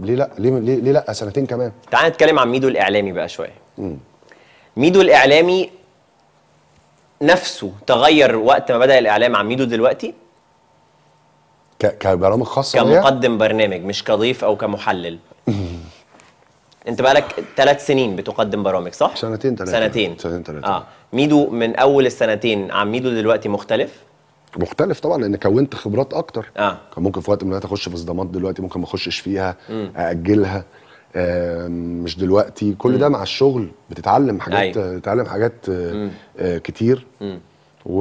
ليه لا ليه ليه لا سنتين كمان تعال نتكلم عن ميدو الاعلامي بقى شويه ميدو الاعلامي نفسه تغير وقت ما بدا الاعلام عن ميدو دلوقتي ك... كبرامج خاصه كمقدم برنامج مش كضيف او كمحلل انت بقالك ثلاث سنين بتقدم برامج صح؟ سنتين ثلاثة سنتين سنتين ثلاثة اه ميدو من اول السنتين عن ميدو دلوقتي مختلف؟ مختلف طبعا لان كونت خبرات اكتر اه كان ممكن في وقت من الوقت اخش في صدمات دلوقتي ممكن ما اخشش فيها م. ااجلها مش دلوقتي كل م. ده مع الشغل بتتعلم حاجات أيوة. بتتعلم حاجات آه، م. آه، كتير م. و...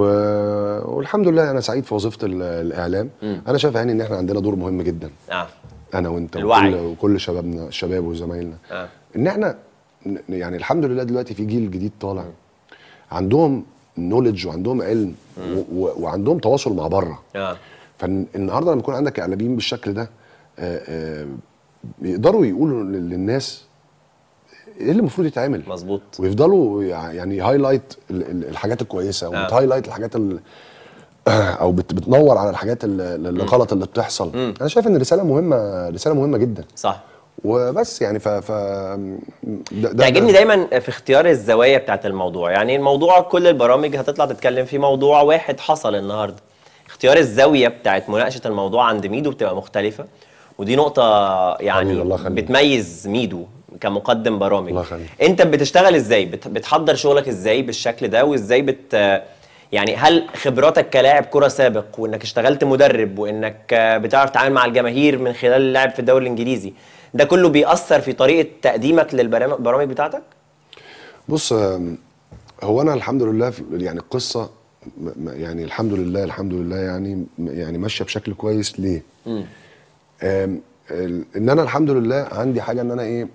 والحمد لله انا سعيد في وظيفه الاعلام م. انا شايف يعني ان احنا عندنا دور مهم جدا آه. انا وانت الوعي. وكل وكل شبابنا الشباب وزمايلنا آه. ان احنا يعني الحمد لله دلوقتي في جيل جديد طالع م. عندهم نولج وعندهم علم وعندهم تواصل مع بره آه. فالنهارده لما يكون عندك اعلاميين بالشكل ده آه، آه، يقدروا يقولوا للناس ايه اللي المفروض يتعمل مظبوط ويفضلوا يعني هايلايت الحاجات الكويسه آه. وبتهايلايت الحاجات او بتنور على الحاجات الغلط اللي بتحصل انا شايف ان الرساله مهمه رساله مهمه جدا صح وبس يعني ف ف ده تعجبني دايما في اختيار الزوايا بتاعت الموضوع يعني الموضوع كل البرامج هتطلع تتكلم في موضوع واحد حصل النهارده اختيار الزاويه بتاعت مناقشه الموضوع عند ميدو بتبقى مختلفه ودي نقطه يعني الله بتميز ميدو كمقدم برامج الله انت بتشتغل ازاي بتحضر شغلك ازاي بالشكل ده وازاي بت يعني هل خبراتك كلاعب كره سابق وانك اشتغلت مدرب وانك آه، بتعرف تتعامل مع الجماهير من خلال اللعب في الدوري الانجليزي ده كله بيأثر في طريقه تقديمك للبرامج بتاعتك؟ بص هو انا الحمد لله يعني القصه يعني الحمد لله الحمد لله يعني يعني ماشيه بشكل كويس ليه؟ ان انا الحمد لله عندي حاجه ان انا ايه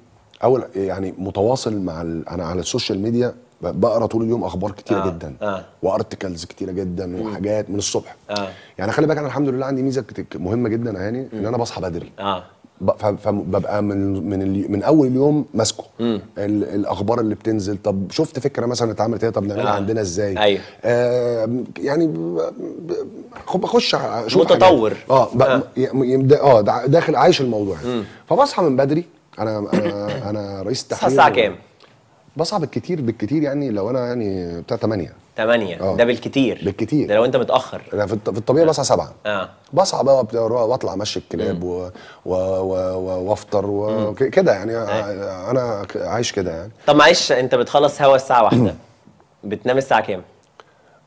اول يعني متواصل مع انا على السوشيال ميديا بقرا طول اليوم اخبار كتيره آه. جدا آه. وارتكلز كتيره جدا وحاجات من الصبح آه. يعني خلي بالك انا الحمد لله عندي ميزه مهمه جدا يعني هاني ان انا بصحى بدري آه. فببقى من من من اول اليوم ماسكه الاخبار اللي بتنزل طب شفت فكره مثلا اتعملت ايه طب نعملها آه. عندنا ازاي أيوه. آه يعني بخش اشوف متطور اه اه, آه. داخل عايش الموضوع يعني. فبصحى من بدري انا انا انا رئيس التحرير الساعه كام بصعب الكتير بالكتير يعني لو انا يعني بتاع 8 8 أوه. ده بالكتير بالكتير ده لو انت متاخر انا في الطبيعي بصحى 7 اه بصعب بقى واطلع امشي الكلاب و... و... و... وافطر و... كده يعني آه. انا عايش كده يعني طب معلش انت بتخلص هوا الساعه واحدة بتنام الساعه كام؟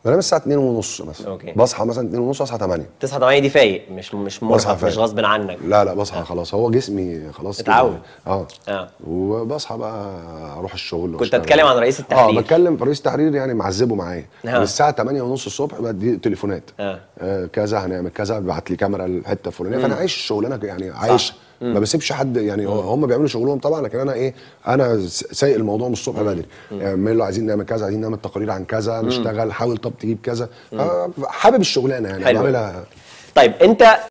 بنام الساعه 2 ونص مثلا أوكي. بصحى مثلا 2 ونص اصحى 8 تصحى 8 دي فايق مش مش مرهق مش غصب عنك لا لا بصحى آه. خلاص هو جسمي خلاص اتعود اه اه وبصحى بقى اروح الشغل كنت اتكلم عن رئيس آه، التحرير اه بتكلم رئيس التحرير يعني معذبه معايا آه. من الساعه 8 ونص الصبح بدي تليفونات آه. آه كذا هنعمل كذا ابعت لي كاميرا الحته الفلانيه فانا عايش الشغلانه يعني عايش صح. ما بسيبش حد يعني هم بيعملوا شغلهم طبعا لكن انا ايه انا سايق الموضوع من الصبح بدري يعني له عايزين نعمل كذا عايزين نعمل تقارير عن كذا نشتغل حاول طب تجيب كذا حابب الشغلانه يعني بعملها طيب انت